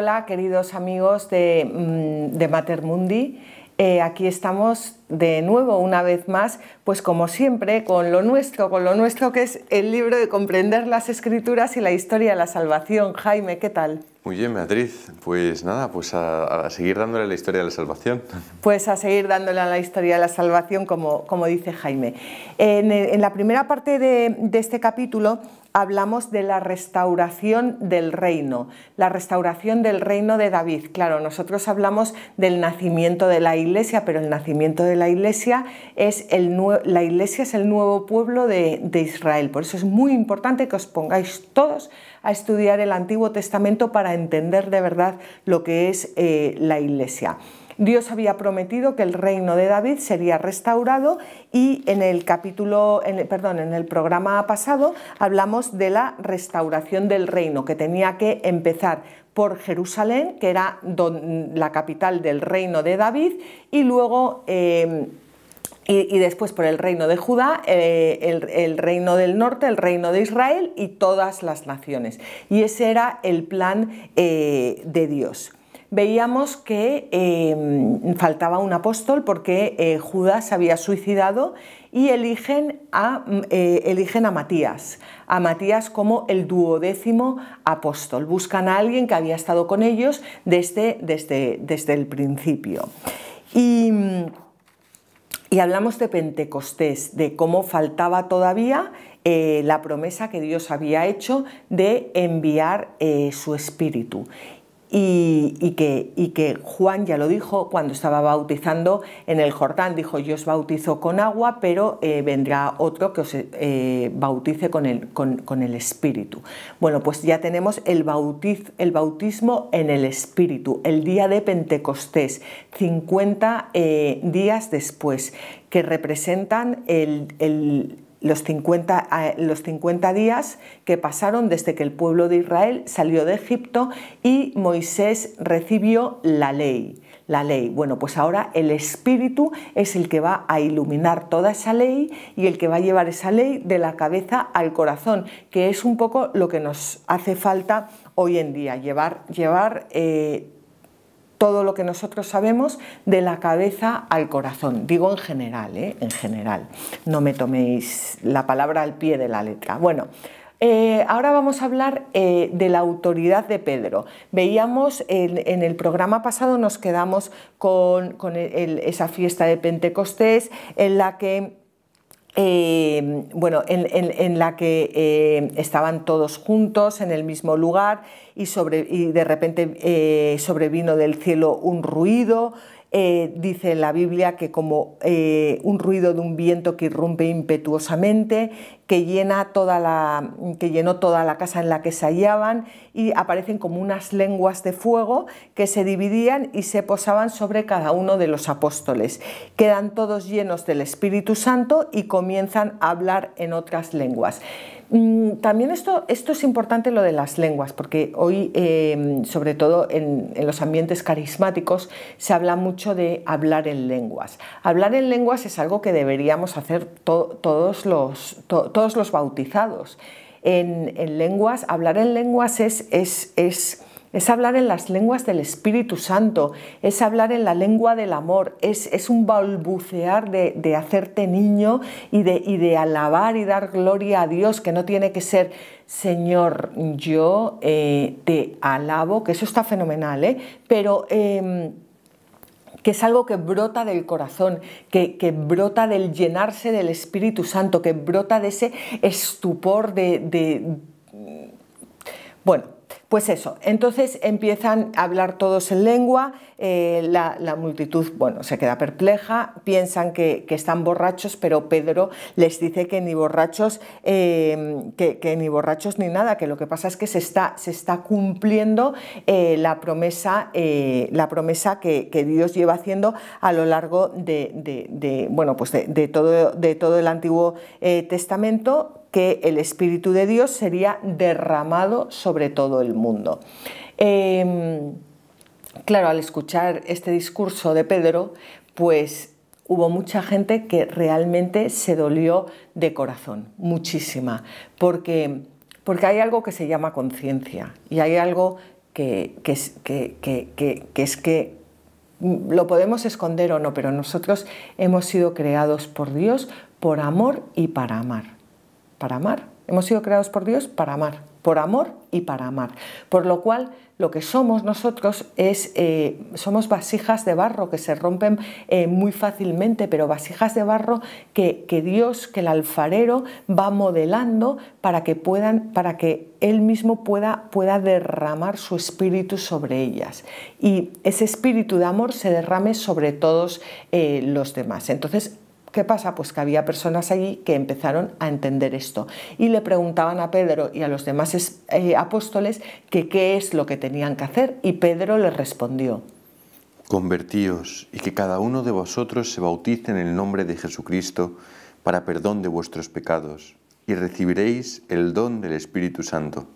Hola, queridos amigos de, mm, Matermundi. Mater eh, Mundi. aquí estamos de nuevo, una vez más, pues como siempre, con lo nuestro, con lo nuestro que es el libro de comprender las escrituras y la historia de la salvación. Jaime, ¿qué tal? Muy bien, Beatriz. Pues nada, pues a, seguir dándole la historia de la salvación. Pues a seguir dándole la historia de la salvación, como, como dice Jaime. En, la primera parte de, de este capítulo hablamos de la restauración del reino, la restauración del reino de David. Claro, nosotros hablamos del nacimiento de la iglesia, pero el nacimiento de la iglesia es el la iglesia es el nuevo pueblo de, Israel. Por eso es muy importante que os pongáis todos a estudiar el Antiguo Testamento para entender de verdad lo que es eh, la iglesia. Dios había prometido que el reino de David sería restaurado y en el capítulo, perdón, en el programa pasado hablamos de la restauración del reino que tenía que empezar por Jerusalén, que era la capital del reino de David, y luego em, y, después por el reino de Judá, eh, el, reino del norte, el reino de Israel y todas las naciones. Y ese era el plan eh, de Dios veíamos que em, faltaba un apóstol porque eh, Judas había suicidado y eligen a, mm, eh, eligen a Matías, a Matías como el duodécimo apóstol. Buscan a alguien que había estado con ellos desde, desde, desde el principio. Y, hablamos de Pentecostés, de cómo faltaba todavía eh, la promesa que Dios había hecho de enviar su espíritu. Y, que, que, Juan ya lo dijo cuando estaba bautizando en el Jordán, dijo yo os bautizo con agua, pero eh, vendrá otro que os eh, bautice con el, con, el, Espíritu. Bueno, pues ya tenemos el, bautiz, el, bautismo en el Espíritu, el día de Pentecostés, 50 eh, días después, que representan el los 50, los días que pasaron desde que el pueblo de Israel salió de Egipto y Moisés recibió la ley. La ley. Bueno, pues ahora el Espíritu es el que va a iluminar toda esa ley y el que va a llevar esa ley de la cabeza al corazón, que es un poco lo que nos hace falta hoy en día, llevar, llevar eh, todo lo que nosotros sabemos de la cabeza al corazón. Digo en general, ¿eh? en general. No me toméis la palabra al pie de la letra. Bueno, eh, ahora vamos a hablar eh, de la autoridad de Pedro. Veíamos en, el programa pasado, nos quedamos con, esa fiesta de Pentecostés en la que eh, bueno, en, la que eh, estaban todos juntos en el mismo lugar y, sobre, y de repente eh, sobrevino del cielo un ruido. dice la Biblia que como un ruido de un viento que irrumpe impetuosamente que, llena toda la, que llenó toda la casa en la que se hallaban y aparecen como unas lenguas de fuego que se dividían y se posaban sobre cada uno de los apóstoles. Quedan todos llenos del Espíritu Santo y comienzan a hablar en otras lenguas. Mm, también esto, esto es importante lo de las lenguas, porque hoy, em, sobre todo en, los ambientes carismáticos, se habla mucho de hablar en lenguas. Hablar en lenguas es algo que deberíamos hacer todos los todos los bautizados. En, lenguas, hablar en lenguas es, es, es hablar en las lenguas del Espíritu Santo, es hablar en la lengua del amor, es, es un balbucear de, hacerte niño y de, de, alabar y dar gloria a Dios, que no tiene que ser, Señor, yo eh, te alabo, que eso está fenomenal, ¿eh? pero... Em, que es algo que brota del corazón, que, brota del llenarse del Espíritu Santo, que brota de ese estupor de, de mm, bueno, pues eso, entonces empiezan a hablar todos en lengua, eh, la, multitud bueno, se queda perpleja, piensan que, están borrachos, pero Pedro les dice que ni borrachos, eh, que, ni borrachos ni nada, que lo que pasa es que se está, cumpliendo eh, la promesa, la promesa que, Dios lleva haciendo a lo largo de, bueno, pues de todo el Antiguo Testamento, que el Espíritu de Dios sería derramado sobre todo el mundo. Em, claro, al escuchar este discurso de Pedro, pues hubo mucha gente que realmente se dolió de corazón, muchísima, porque, porque hay algo que se llama conciencia y hay algo que es que lo podemos esconder o no, pero nosotros hemos sido creados por Dios por amor y para amar para amar. Hemos sido creados por Dios para amar, por amor y para amar. Por lo cual, lo que somos nosotros es, eh, somos vasijas de barro que se rompen eh, muy fácilmente, pero vasijas de barro que, Dios, que el alfarero va modelando para que puedan, para que Él mismo pueda, pueda derramar su espíritu sobre ellas. Y ese espíritu de amor se derrame sobre todos eh, los demás. Entonces, ¿Qué pasa? Pues que había personas allí que empezaron a entender esto y le preguntaban a Pedro y a los demás eh, apóstoles que qué es lo que tenían que hacer y Pedro les respondió. Convertíos y que cada uno de vosotros se bautice en el nombre de Jesucristo para perdón de vuestros pecados y recibiréis el don del Espíritu Santo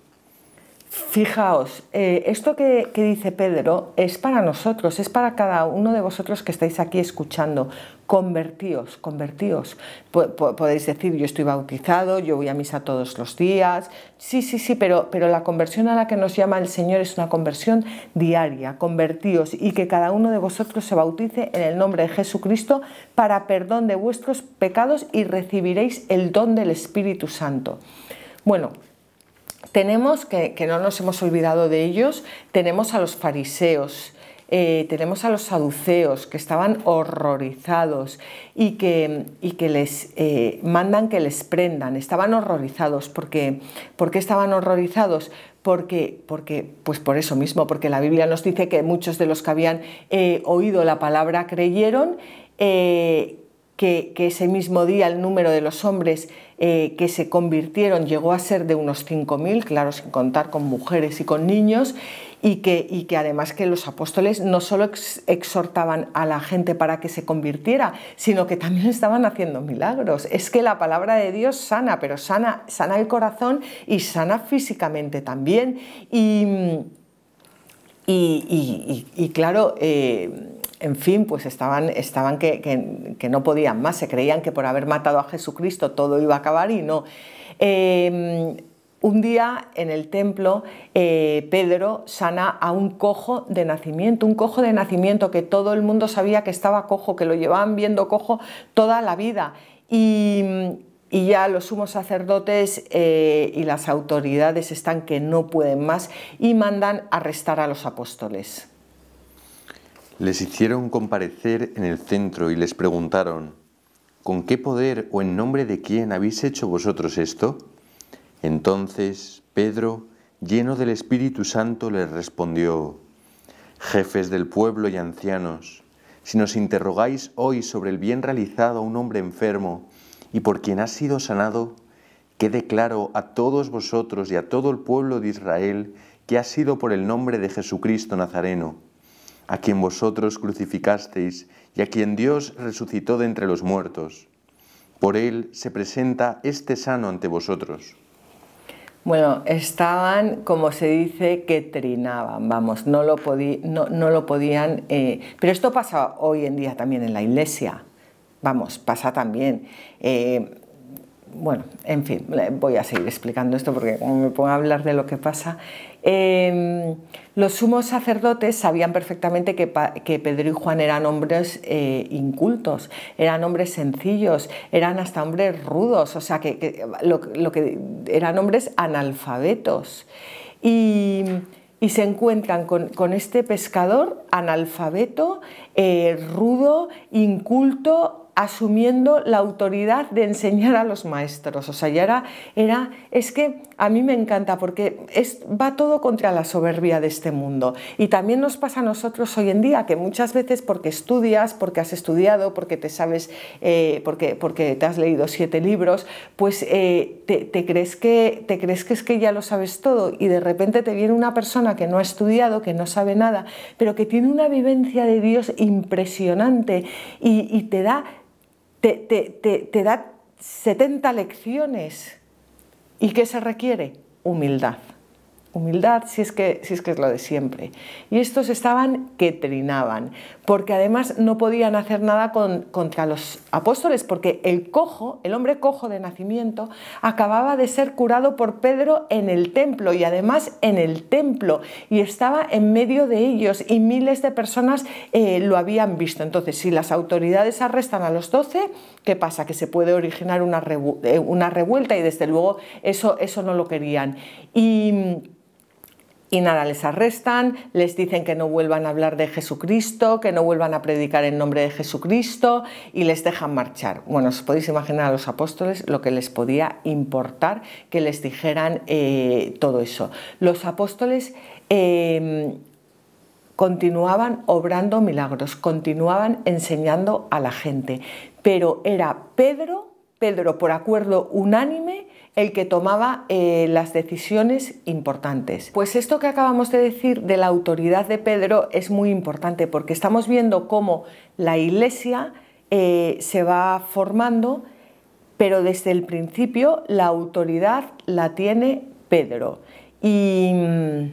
Fijaos, eh, esto que, dice Pedro es para nosotros, es para cada uno de vosotros que estáis aquí escuchando. Convertíos, convertíos. podéis decir, yo estoy bautizado, yo voy a misa todos los días. Sí, sí, sí, pero, pero la conversión a la que nos llama el Señor es una conversión diaria. Convertíos y que cada uno de vosotros se bautice en el nombre de Jesucristo para perdón de vuestros pecados y recibiréis el don del Espíritu Santo. Bueno, tenemos, que, no nos hemos olvidado de ellos, tenemos a los fariseos, eh, tenemos a los saduceos que estaban horrorizados y que, y que les eh, mandan que les prendan. Estaban horrorizados. porque ¿Por qué estaban horrorizados? Porque, porque, pues por eso mismo, porque la Biblia nos dice que muchos de los que habían eh, oído la palabra creyeron que, ese mismo día el número de los hombres eh, que se convirtieron llegó a ser de unos 5.000, claro, sin contar con mujeres y con niños, y que, y que además que los apóstoles no solo exhortaban a la gente para que se convirtiera, sino que también estaban haciendo milagros. Es que la palabra de Dios sana, pero sana, sana el corazón y sana físicamente también. Y, y claro, eh, en fin, pues estaban, que, no podían más, se creían que por haber matado a Jesucristo todo iba a acabar y no. Em, un día en el templo eh, Pedro sana a un cojo de nacimiento, un cojo de nacimiento que todo el mundo sabía que estaba cojo, que lo llevaban viendo cojo toda la vida. Y, ya los sumos sacerdotes eh, y las autoridades están que no pueden más y mandan arrestar a los apóstoles. Les hicieron comparecer en el centro y les preguntaron, ¿con qué poder o en nombre de quién habéis hecho vosotros esto? Entonces Pedro, lleno del Espíritu Santo, les respondió, Jefes del pueblo y ancianos, si nos interrogáis hoy sobre el bien realizado a un hombre enfermo y por quien ha sido sanado, quede claro a todos vosotros y a todo el pueblo de Israel que ha sido por el nombre de Jesucristo Nazareno a quien vosotros crucificasteis y a quien Dios resucitó de entre los muertos. Por él se presenta este sano ante vosotros. Bueno, estaban, como se dice, que trinaban, vamos, no lo, no lo podían... Eh, pero esto pasa hoy en día también en la iglesia, vamos, pasa también. Eh, bueno, en fin, voy a seguir explicando esto porque me pongo a hablar de lo que pasa, em, los sumos sacerdotes sabían perfectamente que, Pedro y Juan eran hombres eh, incultos, eran hombres sencillos, eran hasta hombres rudos, o sea, que, lo, que eran hombres analfabetos. Y, se encuentran con, este pescador analfabeto, eh, rudo, inculto, asumiendo la autoridad de enseñar a los maestros. O sea, ya era, era, es que a mí me encanta porque es, va todo contra la soberbia de este mundo. Y también nos pasa a nosotros hoy en día que muchas veces porque estudias, porque has estudiado, porque te sabes, eh, porque, porque te has leído siete libros, pues eh, te, crees que, te crees que es que ya lo sabes todo y de repente te viene una persona que no ha estudiado, que no sabe nada, pero que tiene una vivencia de Dios impresionante y te da te, te, te, da 70 lecciones. ¿Y qué se requiere? Humildad humildad, si es, que, si es que es lo de siempre. Y estos estaban que trinaban, porque además no podían hacer nada contra los apóstoles, porque el cojo, el hombre cojo de nacimiento, acababa de ser curado por Pedro en el templo, y además en el templo, y estaba en medio de ellos, y miles de personas eh, lo habían visto. Entonces, si las autoridades arrestan a los doce, ¿qué pasa? Que se puede originar una, eh, una revuelta, y desde luego eso, eso no lo querían. Y y nada, les arrestan, les dicen que no vuelvan a hablar de Jesucristo, que no vuelvan a predicar en nombre de Jesucristo y les dejan marchar. Bueno, os podéis imaginar a los apóstoles lo que les podía importar que les dijeran eh, todo eso. Los apóstoles... Eh, continuaban obrando milagros, continuaban enseñando a la gente, pero era Pedro, Pedro por acuerdo unánime, el que tomaba eh, las decisiones importantes. Pues esto que acabamos de decir de la autoridad de Pedro es muy importante porque estamos viendo cómo la Iglesia eh, se va formando, pero desde el principio la autoridad la tiene Pedro. Y, mm,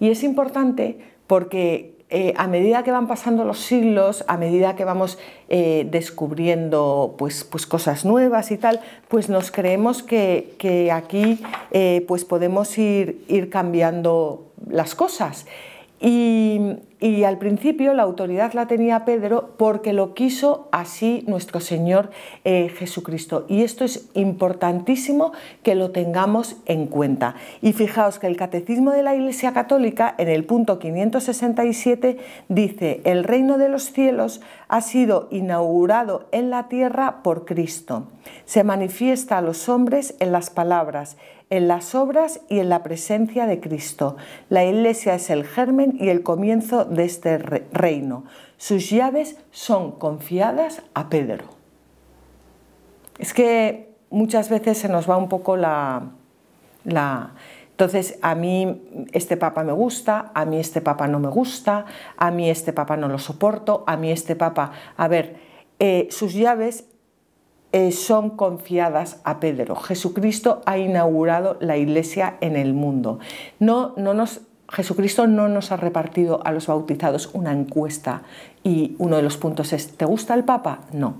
y es importante porque eh, a medida que van pasando los siglos, a medida que vamos eh, descubriendo pues, pues, cosas nuevas y tal, pues nos creemos que, aquí eh, pues podemos ir cambiando las cosas. Y, al principio la autoridad la tenía Pedro porque lo quiso así nuestro Señor eh, Jesucristo. Y esto es importantísimo que lo tengamos en cuenta. Y fijaos que el Catecismo de la Iglesia Católica en el punto 567 dice, el reino de los cielos ha sido inaugurado en la tierra por Cristo. Se manifiesta a los hombres en las palabras, en las obras y en la presencia de Cristo. La Iglesia es el germen y el comienzo de este reino. Sus llaves son confiadas a Pedro. Es que muchas veces se nos va un poco la... la entonces, a mí este papa me gusta, a mí este papa no me gusta, a mí este papa no lo soporto, a mí este papa... A ver, eh, sus llaves eh, son confiadas a Pedro. Jesucristo ha inaugurado la iglesia en el mundo. No, no nos, Jesucristo no nos ha repartido a los bautizados una encuesta y uno de los puntos es, ¿te gusta el Papa? No,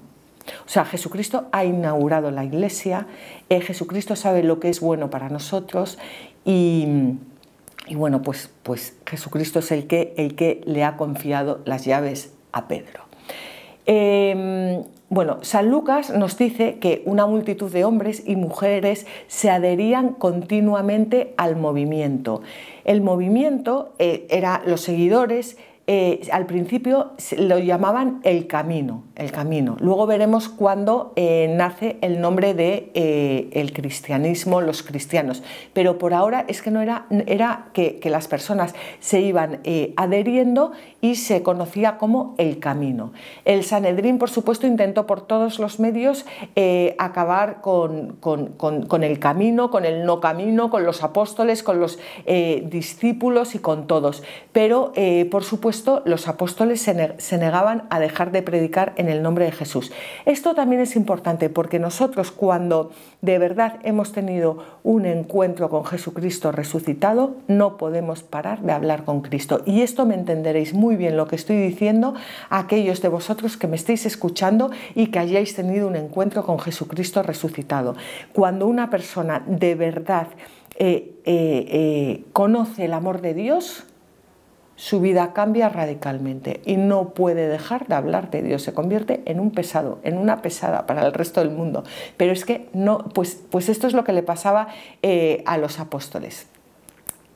o sea, Jesucristo ha inaugurado la iglesia, eh, Jesucristo sabe lo que es bueno para nosotros y, y bueno, pues, pues Jesucristo es el que, el que le ha confiado las llaves a Pedro. Em, bueno, San Lucas nos dice que una multitud de hombres y mujeres se adherían continuamente al movimiento. El movimiento eh, era los seguidores eh, al principio lo llamaban el camino, el camino. Luego veremos cuándo eh, nace el nombre de eh, el cristianismo, los cristianos. Pero por ahora es que no era, era que, las personas se iban adheriendo y se conocía como el camino. El Sanedrín, por supuesto, intentó por todos los medios acabar con, con, el camino, con el no camino, con los apóstoles, con los discípulos y con todos. Pero, por supuesto, los apóstoles se, negaban a dejar de predicar en el nombre de Jesús. Esto también es importante porque nosotros cuando de verdad hemos tenido un encuentro con Jesucristo resucitado, no podemos parar de hablar con Cristo. Y esto me entenderéis muy bien lo que estoy diciendo a aquellos de vosotros que me estéis escuchando y que hayáis tenido un encuentro con Jesucristo resucitado. Cuando una persona de verdad eh, eh, eh, conoce el amor de Dios, su vida cambia radicalmente y no puede dejar de hablar de Dios. Se convierte en un pesado, en una pesada para el resto del mundo. Pero es que no, pues, pues esto es lo que le pasaba eh, a los apóstoles.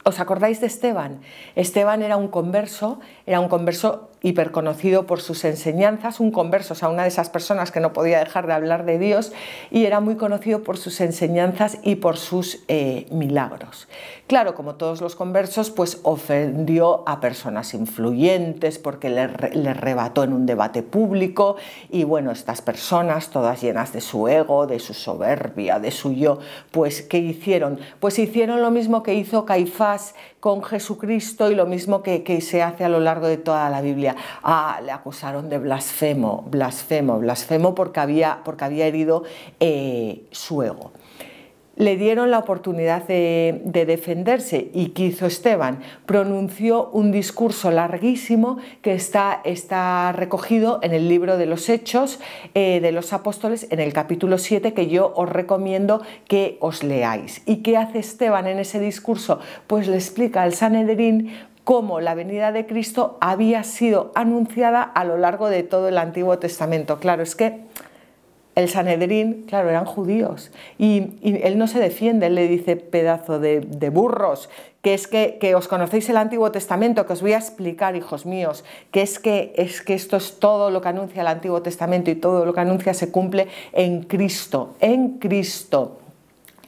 ¿Os acordáis de Esteban? Esteban era un converso, era un converso hiperconocido por sus enseñanzas, un converso, o sea, una de esas personas que no podía dejar de hablar de Dios y era muy conocido por sus enseñanzas y por sus eh, milagros. Claro, como todos los conversos, pues ofendió a personas influyentes porque le, arrebató rebató en un debate público y bueno, estas personas, todas llenas de su ego, de su soberbia, de su yo, pues ¿qué hicieron? Pues hicieron lo mismo que hizo Caifás con Jesucristo y lo mismo que, que, se hace a lo largo de toda la Biblia. Ah, le acusaron de blasfemo, blasfemo, blasfemo porque había, porque había herido eh, su ego le dieron la oportunidad de, defenderse y ¿qué hizo Esteban? Pronunció un discurso larguísimo que está, está recogido en el libro de los Hechos eh, de los Apóstoles en el capítulo 7 que yo os recomiendo que os leáis. ¿Y qué hace Esteban en ese discurso? Pues le explica al Sanedrín cómo la venida de Cristo había sido anunciada a lo largo de todo el Antiguo Testamento. Claro, es que el Sanedrín, claro, eran judíos. Y, él no se defiende, él le dice, pedazo de, burros, que es que, que, os conocéis el Antiguo Testamento, que os voy a explicar, hijos míos, que es, que es que esto es todo lo que anuncia el Antiguo Testamento y todo lo que anuncia se cumple en Cristo, en Cristo.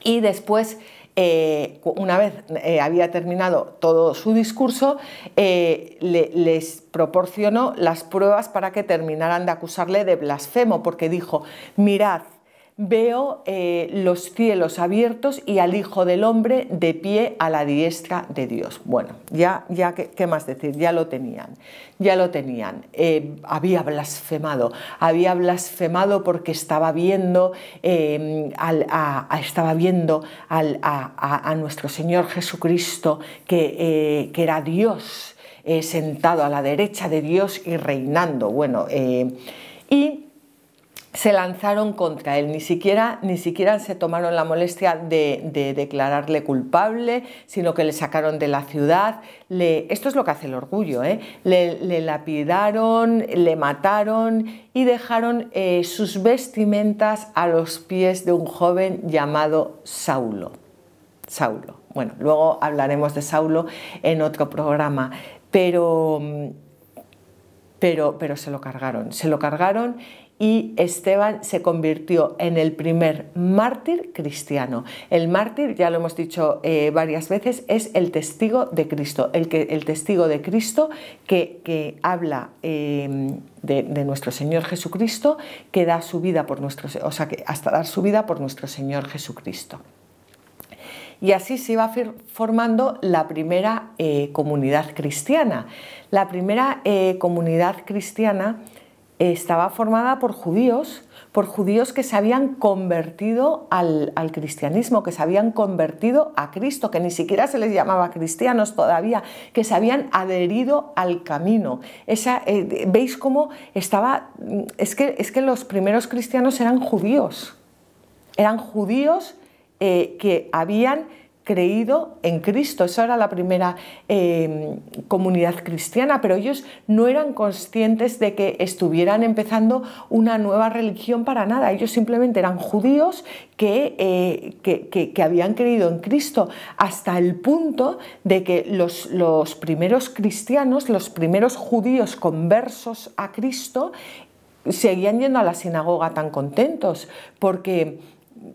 Y después eh, una vez eh, había terminado todo su discurso, eh, les proporcionó las pruebas para que terminaran de acusarle de blasfemo, porque dijo, mirad, veo eh, los cielos abiertos y al Hijo del Hombre de pie a la diestra de Dios. Bueno, ya, ya ¿qué, más decir? Ya lo tenían, ya lo tenían. Eh, había blasfemado, había blasfemado porque estaba viendo, eh, a, estaba viendo nuestro Señor Jesucristo que, que era Dios, sentado a la derecha de Dios y reinando. Bueno, y se lanzaron contra él, ni siquiera, ni siquiera se tomaron la molestia de, declararle culpable, sino que le sacaron de la ciudad. Le, esto es lo que hace el orgullo, ¿eh? le, lapidaron, le mataron y dejaron eh, sus vestimentas a los pies de un joven llamado Saulo. Saulo. Bueno, luego hablaremos de Saulo en otro programa, pero, pero, pero se lo cargaron, se lo cargaron y Esteban se convirtió en el primer mártir cristiano. El mártir, ya lo hemos dicho eh, varias veces, es el testigo de Cristo, el, que, el testigo de Cristo que, habla em, de, nuestro Señor Jesucristo, que da su vida por nuestro, o sea, que hasta dar su vida por nuestro Señor Jesucristo. Y así se iba formando la primera eh, comunidad cristiana. La primera eh, comunidad cristiana estaba formada por judíos, por judíos que se habían convertido al, cristianismo, que se habían convertido a Cristo, que ni siquiera se les llamaba cristianos todavía, que se habían adherido al camino. Esa, eh, ¿Veis cómo estaba? Es que, es que los primeros cristianos eran judíos, eran judíos eh, que habían creído en Cristo. Esa era la primera em, comunidad cristiana, pero ellos no eran conscientes de que estuvieran empezando una nueva religión para nada. Ellos simplemente eran judíos eh, que, que, habían creído en Cristo hasta el punto de que los, los primeros cristianos, los primeros judíos conversos a Cristo, seguían yendo a la sinagoga tan contentos porque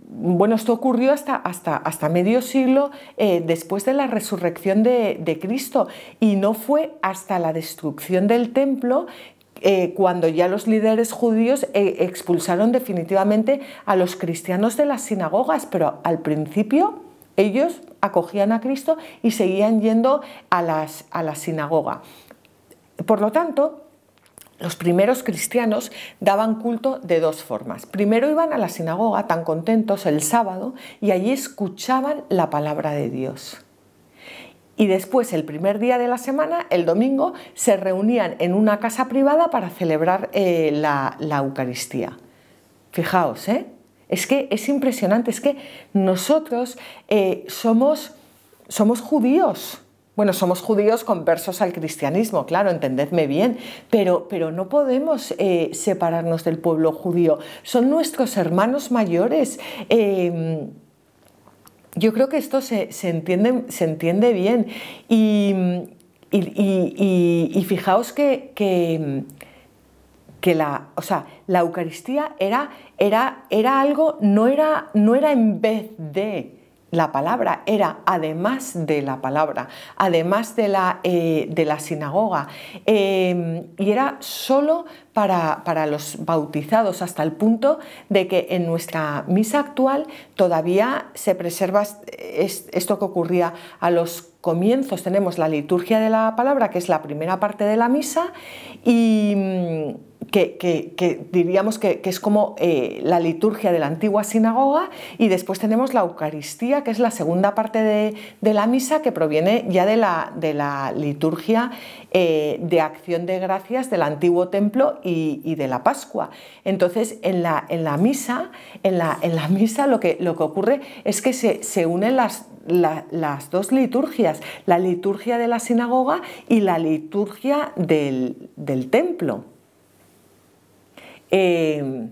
bueno, esto ocurrió hasta, hasta, hasta medio siglo eh, después de la resurrección de, Cristo y no fue hasta la destrucción del templo eh, cuando ya los líderes judíos eh, expulsaron definitivamente a los cristianos de las sinagogas, pero al principio ellos acogían a Cristo y seguían yendo a, a la sinagoga. Por lo tanto, los primeros cristianos daban culto de dos formas. Primero iban a la sinagoga tan contentos el sábado y allí escuchaban la palabra de Dios. Y después, el primer día de la semana, el domingo, se reunían en una casa privada para celebrar eh, la, Eucaristía. Fijaos, ¿eh? Es que es impresionante, es que nosotros eh, somos, somos judíos, bueno, somos judíos conversos al cristianismo, claro, entendedme bien, pero, pero no podemos eh, separarnos del pueblo judío. Son nuestros hermanos mayores. Em, yo creo que esto se, entiende, se entiende, bien. Y, fijaos que, que la, o sea, la Eucaristía era, era, era algo, no era, no era en vez de, la palabra, era además de la palabra, además de la, eh, de la sinagoga, em, y era solo para, para, los bautizados, hasta el punto de que en nuestra misa actual todavía se preserva esto que ocurría a los comienzos tenemos la liturgia de la palabra, que es la primera parte de la misa, y mm, que, diríamos que, es como eh, la liturgia de la antigua sinagoga, y después tenemos la Eucaristía, que es la segunda parte de, la misa, que proviene ya de la, de la liturgia eh, de acción de gracias del antiguo templo y, de la Pascua. Entonces, en la, en la misa, en la, en la misa lo, que, lo que ocurre es que se, se unen las las dos liturgias, la liturgia de la sinagoga y la liturgia del, templo. Eh,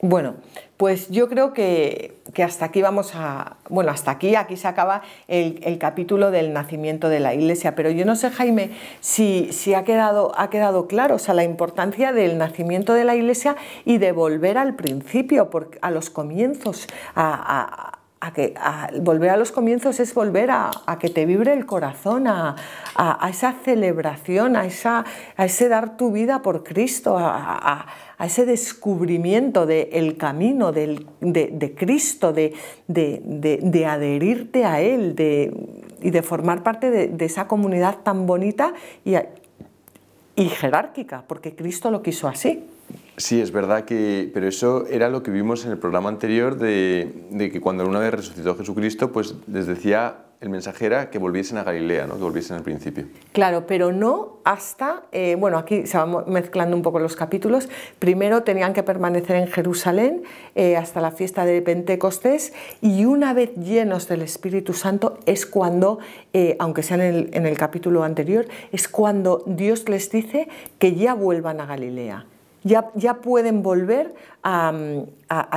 bueno, pues yo creo que, hasta aquí vamos a. Bueno, hasta aquí, aquí se acaba el, capítulo del nacimiento de la iglesia. Pero yo no sé, Jaime, si, si ha, quedado, ha quedado claro, o la importancia del nacimiento de la iglesia y de volver al principio, a los comienzos, a a que volver a los comienzos es volver a, que te vibre el corazón, a, a, esa celebración, a, esa, a ese dar tu vida por Cristo, a, ese descubrimiento del el camino de, Cristo, de, de, adherirte a Él y de formar parte de, esa comunidad tan bonita y, y jerárquica, porque Cristo lo quiso así. Sí, es verdad que, pero eso era lo que vimos en el programa anterior de, que cuando una vez resucitó Jesucristo, pues les decía el mensajero que volviesen a Galilea, ¿no? que volviesen al principio. Claro, pero no hasta, eh, bueno, aquí se van mezclando un poco los capítulos, primero tenían que permanecer en Jerusalén eh, hasta la fiesta de Pentecostés y una vez llenos del Espíritu Santo es cuando, eh, aunque sea en el capítulo anterior, es cuando Dios les dice que ya vuelvan a Galilea ya, pueden volver a,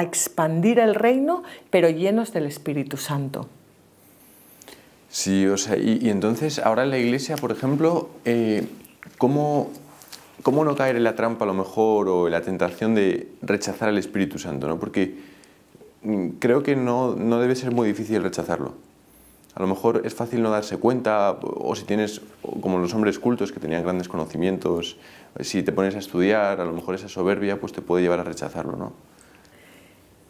expandir el reino, pero llenos del Espíritu Santo. Sí, o sea, y, entonces ahora en la iglesia, por ejemplo, eh, ¿cómo, no caer en la trampa a lo mejor o en la tentación de rechazar al Espíritu Santo? Porque mm, creo que no debe ser muy difícil rechazarlo a lo mejor es fácil no darse cuenta, o si tienes, como los hombres cultos que tenían grandes conocimientos, si te pones a estudiar, a lo mejor esa soberbia pues te puede llevar a rechazarlo, ¿no?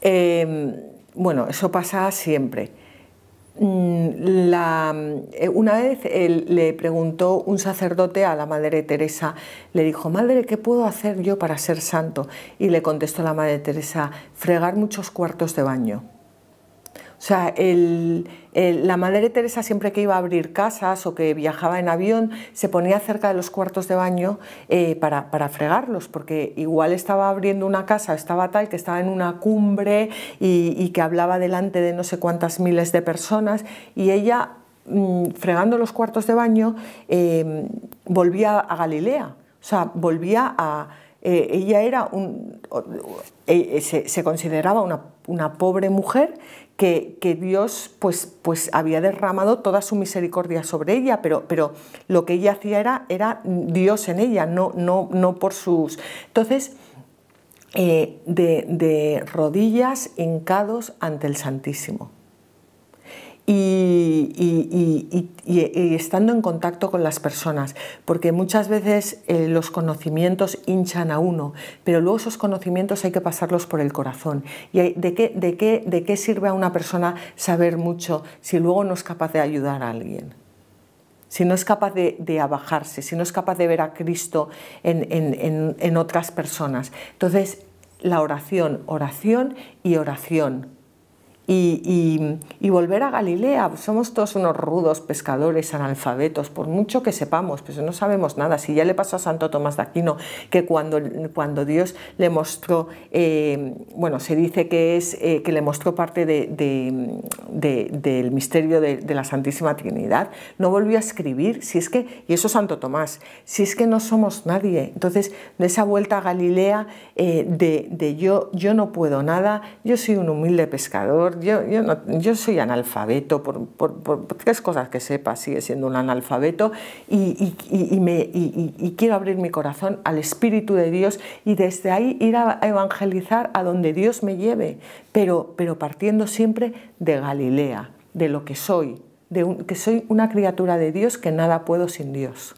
Em, bueno, eso pasa siempre. Mm, eh, una vez le preguntó un sacerdote a la Madre Teresa, le dijo, Madre, ¿qué puedo hacer yo para ser santo? Y le contestó la Madre Teresa, fregar muchos cuartos de baño. O sea, la Madre Teresa siempre que iba a abrir casas o que viajaba en avión, se ponía cerca de los cuartos de baño eh, para, fregarlos, porque igual estaba abriendo una casa, estaba tal, que estaba en una cumbre y, que hablaba delante de no sé cuántas miles de personas, y ella, mm, fregando los cuartos de baño, em, volvía a Galilea, o sea, volvía a... Eh, ella era un, eh, se, se, consideraba una, una pobre mujer que, Dios pues, pues, había derramado toda su misericordia sobre ella, pero, lo que ella hacía era, era Dios en ella, no, no, por sus... Entonces, eh, de rodillas hincados ante el Santísimo y, estando en contacto con las personas, porque muchas veces eh, los conocimientos hinchan a uno, pero luego esos conocimientos hay que pasarlos por el corazón. ¿Y de, qué, de, qué, sirve a una persona saber mucho si luego no es capaz de ayudar a alguien? si no es capaz de, abajarse, si no es capaz de ver a Cristo en, en otras personas. Entonces, la oración, oración y oración y, volver a Galilea. Somos todos unos rudos pescadores, analfabetos, por mucho que sepamos, pues no sabemos nada. Si ya le pasó a Santo Tomás de Aquino, que cuando, cuando Dios le mostró, eh, bueno, se dice que, es, eh, que le mostró parte de, del misterio de, la Santísima Trinidad, no volvió a escribir. Si es que, y eso Santo Tomás, si es que no somos nadie. Entonces, de esa vuelta a Galilea, eh, de, yo, yo no puedo nada, yo soy un humilde pescador, yo, soy analfabeto, por, por, tres cosas que sepa, sigue siendo un analfabeto, y, me, quiero abrir mi corazón al Espíritu de Dios y desde ahí ir a evangelizar a donde Dios me lleve, pero, pero partiendo siempre de Galilea, de lo que soy, de que soy una criatura de Dios que nada puedo sin Dios.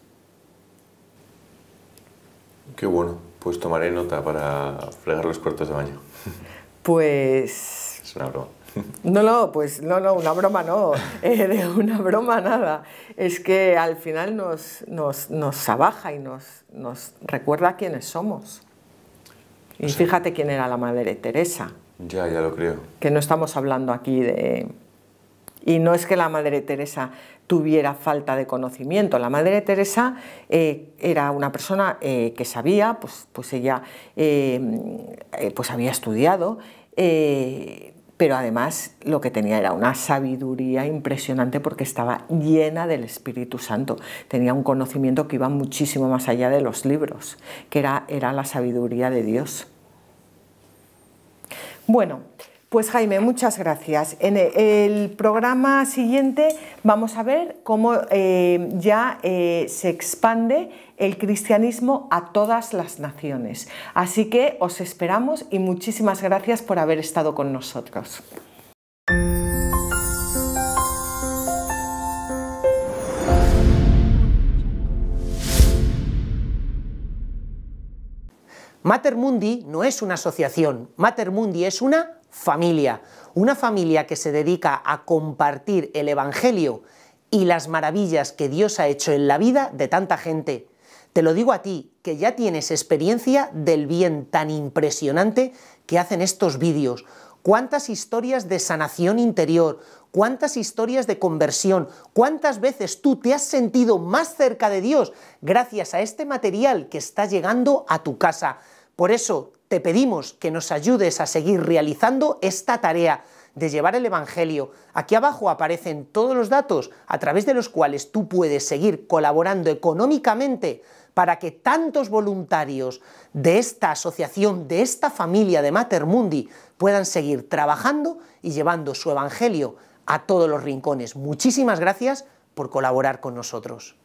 Qué bueno, pues tomaré nota para fregar los puertos de baño. Pues... No, no, pues no, no, una broma no, eh, de una broma nada. Es que al final nos, nos, nos abaja y nos, nos recuerda quiénes somos. Y fíjate quién era la Madre Teresa. Ya, ya lo creo. Que no estamos hablando aquí de... Y no es que la Madre Teresa tuviera falta de conocimiento. La Madre Teresa eh, era una persona eh, que sabía, pues, pues ella pues había estudiado, pero además lo que tenía era una sabiduría impresionante porque estaba llena del Espíritu Santo. Tenía un conocimiento que iba muchísimo más allá de los libros, que era, era la sabiduría de Dios. Bueno, pues Jaime, muchas gracias. En el programa siguiente vamos a ver cómo eh, ya eh, se expande el cristianismo a todas las naciones. Así que os esperamos y muchísimas gracias por haber estado con nosotros. Mater Mundi no es una asociación, Mater Mundi es una familia. Una familia que se dedica a compartir el Evangelio y las maravillas que Dios ha hecho en la vida de tanta gente. Te lo digo a ti, que ya tienes experiencia del bien tan impresionante que hacen estos vídeos. ¿Cuántas historias de sanación interior? ¿Cuántas historias de conversión? ¿Cuántas veces tú te has sentido más cerca de Dios gracias a este material que está llegando a tu casa? Por eso te pedimos que nos ayudes a seguir realizando esta tarea de llevar el Evangelio. Aquí abajo aparecen todos los datos a través de los cuales tú puedes seguir colaborando económicamente para que tantos voluntarios de esta asociación, de esta familia de Mater Mundi, puedan seguir trabajando y llevando su Evangelio a todos los rincones. Muchísimas gracias por colaborar con nosotros.